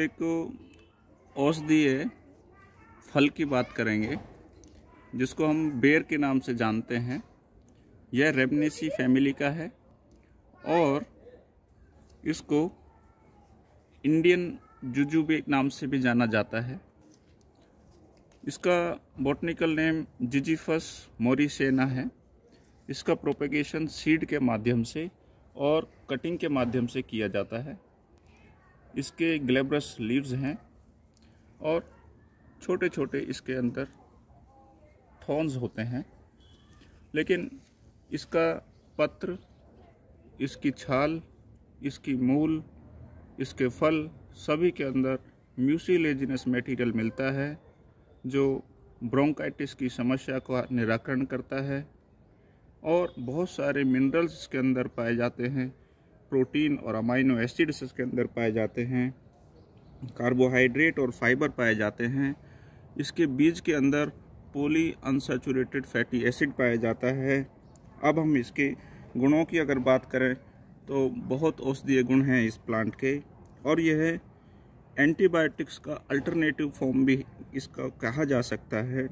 एक औषधीय फल की बात करेंगे जिसको हम बेर के नाम से जानते हैं यह रेबनेसी फैमिली का है और इसको इंडियन जुजुबे नाम से भी जाना जाता है इसका बॉटनिकल नेम जिजीफस मोरीसेना है इसका प्रोपेगेशन सीड के माध्यम से और कटिंग के माध्यम से किया जाता है इसके ग्लेब्रस लीव्स हैं और छोटे छोटे इसके अंदर थॉर्न्स होते हैं लेकिन इसका पत्र इसकी छाल इसकी मूल इसके फल सभी के अंदर म्यूसीलेजिनस मटेरियल मिलता है जो ब्रोंकाइटिस की समस्या का निराकरण करता है और बहुत सारे मिनरल्स इसके अंदर पाए जाते हैं प्रोटीन और अमाइनो एसिड्स इसके अंदर पाए जाते हैं कार्बोहाइड्रेट और फाइबर पाए जाते हैं इसके बीज के अंदर पोली अनसेचुरेटेड फैटी एसिड पाया जाता है अब हम इसके गुणों की अगर बात करें तो बहुत औषधीय गुण हैं इस प्लांट के और यह एंटीबायोटिक्स का अल्टरनेटिव फॉर्म भी इसका कहा जा सकता है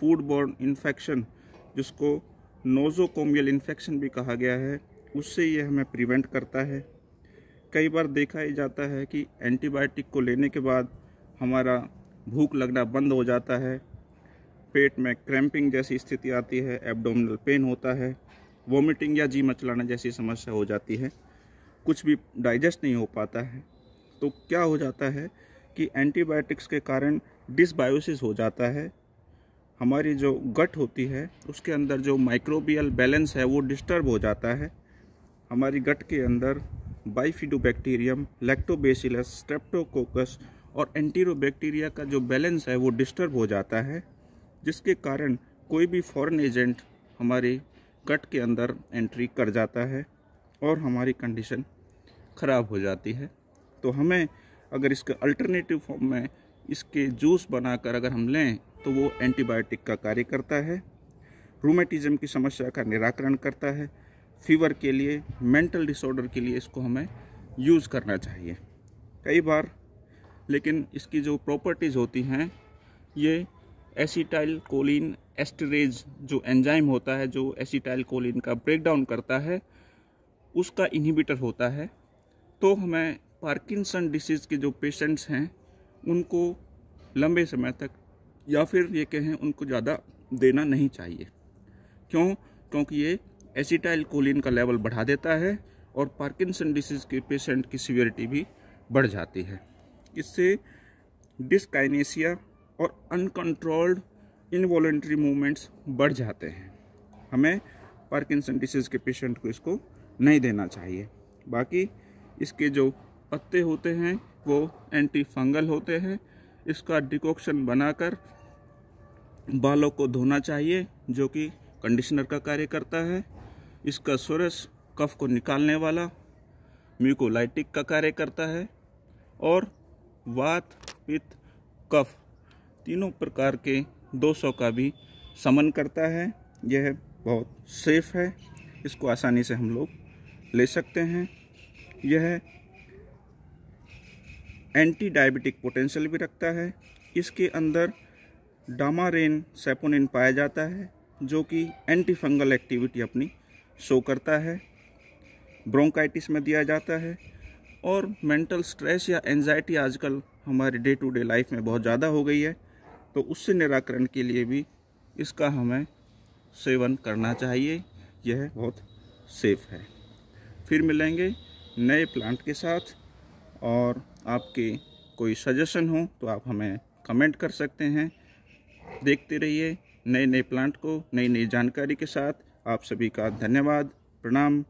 फूड बॉर्न इन्फेक्शन जिसको नोजोकोमियल इन्फेक्शन भी कहा गया है उससे ये हमें प्रिवेंट करता है कई बार देखा ही जाता है कि एंटीबायोटिक को लेने के बाद हमारा भूख लगना बंद हो जाता है पेट में क्रैम्पिंग जैसी स्थिति आती है एब्डोमिनल पेन होता है वॉमिटिंग या जी मचलाना जैसी समस्या हो जाती है कुछ भी डाइजेस्ट नहीं हो पाता है तो क्या हो जाता है कि एंटीबायोटिक्स के कारण डिसबायोसिस हो जाता है हमारी जो गट होती है उसके अंदर जो माइक्रोबियल बैलेंस है वो डिस्टर्ब हो जाता है हमारी गट के अंदर बाइफिडोबैक्टीरियम लैक्टोबेसिलस स्ट्रेप्टोकोकस और एंटीरोबैक्टीरिया का जो बैलेंस है वो डिस्टर्ब हो जाता है जिसके कारण कोई भी फॉरेन एजेंट हमारे गट के अंदर एंट्री कर जाता है और हमारी कंडीशन ख़राब हो जाती है तो हमें अगर इसका अल्टरनेटिव फॉर्म में इसके जूस बनाकर अगर हम लें तो वो एंटीबायोटिक का कार्य करता है रूमेटिज़म की समस्या का निराकरण करता है फीवर के लिए मेंटल डिसऑर्डर के लिए इसको हमें यूज़ करना चाहिए कई बार लेकिन इसकी जो प्रॉपर्टीज़ होती हैं ये एसीटाइल कोलिन एस्टरेज जो एंजाइम होता है जो एसीटाइल कोलिन का ब्रेकडाउन करता है उसका इनहिबिटर होता है तो हमें पार्किंसन डिसीज़ के जो पेशेंट्स हैं उनको लंबे समय तक या फिर ये कहें उनको ज़्यादा देना नहीं चाहिए क्यों क्योंकि ये एसिटाइल कोलिन का लेवल बढ़ा देता है और पार्किंसन डिसीज़ के पेशेंट की सीवियरिटी भी बढ़ जाती है इससे डिस्काइनेसिया और अनकंट्रोल्ड इनवॉल्ट्री मूवमेंट्स बढ़ जाते हैं हमें पार्किंसन डिसीज़ के पेशेंट को इसको नहीं देना चाहिए बाकी इसके जो पत्ते होते हैं वो एंटी फंगल होते हैं इसका डिकॉक्शन बनाकर बालों को धोना चाहिए जो कि कंडीशनर का कार्य करता है इसका सोरस कफ को निकालने वाला म्यूकोलाइटिक का कार्य करता है और वात पित्त कफ तीनों प्रकार के दोषों का भी समन करता है यह बहुत सेफ है इसको आसानी से हम लोग ले सकते हैं यह एंटी डायबिटिक पोटेंशियल भी रखता है इसके अंदर डामारेन सेपोनिन पाया जाता है जो कि एंटी फंगल एक्टिविटी अपनी शो करता है ब्रोंकाइटिस में दिया जाता है और मेंटल स्ट्रेस या एनजाइटी आजकल हमारे डे टू डे लाइफ में बहुत ज़्यादा हो गई है तो उससे निराकरण के लिए भी इसका हमें सेवन करना चाहिए यह बहुत सेफ है फिर मिलेंगे नए प्लांट के साथ और आपके कोई सजेशन हो तो आप हमें कमेंट कर सकते हैं देखते रहिए नए नए प्लांट को नई नई जानकारी के साथ आप सभी का धन्यवाद प्रणाम